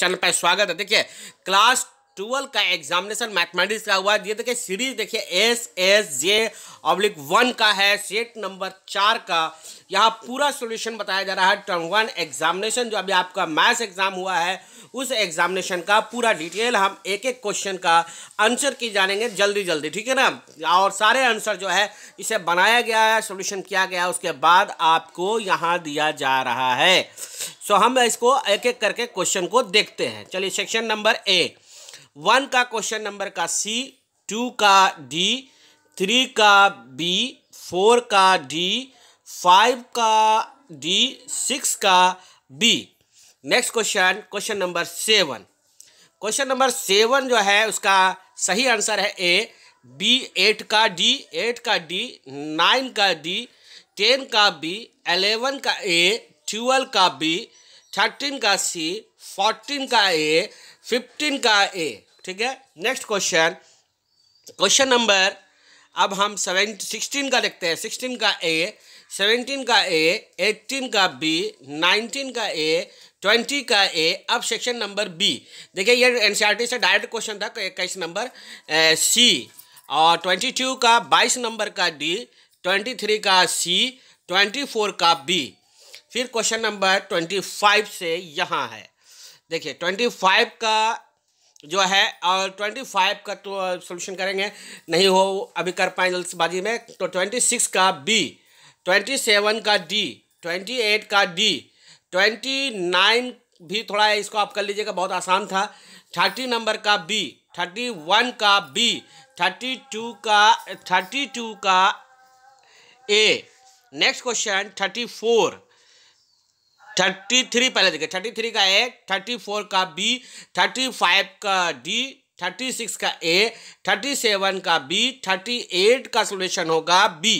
channel पर स्वागत है देखिए क्लास ट्वेल्व का एग्जामिनेशन मैथमेटिक्स का हुआ ये देखिए सीरीज देखिए S S J oblique one का है सेट नंबर चार का यहाँ पूरा सोल्यूशन बताया जा रहा है टर्म वन एग्जामिनेशन जो अभी आपका मैथ्स एग्जाम हुआ है उस एग्जामिनेशन का पूरा डिटेल हम एक एक क्वेश्चन का आंसर की जानेंगे जल्दी जल्दी ठीक है ना और सारे आंसर जो है इसे बनाया गया है सोल्यूशन किया गया उसके बाद आपको यहाँ दिया जा रहा है सो हम इसको एक एक करके क्वेश्चन को देखते हैं चलिए सेक्शन नंबर ए वन का क्वेश्चन नंबर का सी टू का डी थ्री का बी फोर का डी फाइव का डी सिक्स का B next question question number seven question number seven जो है उसका सही आंसर है ए बी एट का डी एट का डी नाइन का डी टेन का बी एलेवन का ए ट्वेल्व का बी थर्टीन का सी फोर्टीन का ए फिफ्टीन का ए ठीक है नेक्स्ट क्वेश्चन क्वेश्चन नंबर अब हम सेवन सिक्सटीन का देखते हैं सिक्सटीन का ए सेवेंटीन का ए एट्टीन का बी नाइनटीन का ए ट्वेंटी का ए अब सेक्शन नंबर बी देखिए ये टी e से डायरेक्ट क्वेश्चन था इक्कीस नंबर सी और ट्वेंटी टू का बाईस नंबर का डी ट्वेंटी थ्री का सी ट्वेंटी फोर का बी फिर क्वेश्चन नंबर ट्वेंटी फाइव से यहाँ है देखिए ट्वेंटी फाइव का जो है और ट्वेंटी फाइव का तो सोल्यूशन करेंगे नहीं हो अभी कर पाए जल्दबाजी में तो ट्वेंटी सिक्स का बी ट्वेंटी सेवन का डी ट्वेंटी एट का डी ट्वेंटी नाइन भी थोड़ा इसको आप कर लीजिएगा बहुत आसान था थर्टी नंबर का बी थर्टी वन का बी थर्टी टू का थर्टी टू का A next question thirty four thirty three पहले देखिए थर्टी थ्री का ए थर्टी फोर का बी थर्टी फाइव का डी थर्टी सिक्स का ए थर्टी सेवन का बी थर्टी एट का सोल्यूशन होगा बी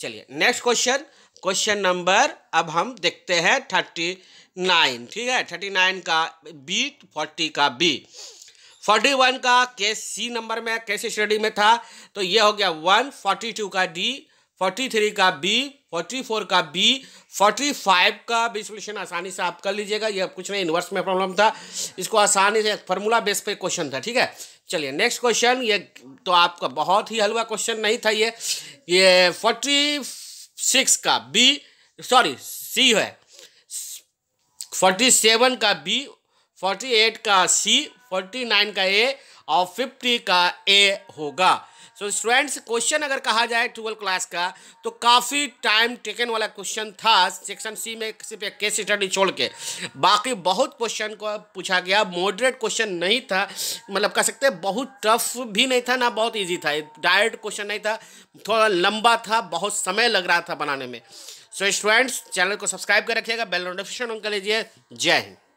चलिए नेक्स्ट क्वेश्चन क्वेश्चन नंबर अब हम देखते हैं थर्टी नाइन ठीक है थर्टी नाइन का बी फोर्टी का बी फोर्टी वन का केस सी नंबर में कैसे स्टडी में था तो ये हो गया वन फोर्टी टू का डी फोर्टी थ्री का बी फोर्टी फोर का बी फोर्टी फाइव का भी सोल्यूशन आसानी से आप कर लीजिएगा यह कुछ नहीं इन्वर्स में प्रॉब्लम था इसको आसानी से फॉर्मूला बेस पे क्वेश्चन था ठीक है चलिए नेक्स्ट क्वेश्चन ये तो आपका बहुत ही हलवा क्वेश्चन नहीं था ये ये फोर्टी सिक्स का बी सॉरी सी है फोर्टी सेवन का बी फोर्टी एट का सी फोर्टी नाइन का ए और फिफ्टी का ए होगा सो स्टूडेंट्स क्वेश्चन अगर कहा जाए ट्वेल्व क्लास का तो काफ़ी टाइम टेकन वाला क्वेश्चन था सेक्शन सी में सिर्फ एक केस स्टडी छोड़ के बाकी बहुत क्वेश्चन को पूछा गया मॉडरेट क्वेश्चन नहीं था मतलब कह सकते बहुत टफ भी नहीं था ना बहुत ईजी था डायरेक्ट क्वेश्चन नहीं था थोड़ा लंबा था बहुत समय लग रहा था बनाने में सो so, स्टूडेंट्स चैनल को सब्सक्राइब कर रखिएगा बेल नोटिफिकेशन ऑन कर लीजिए जय हिंद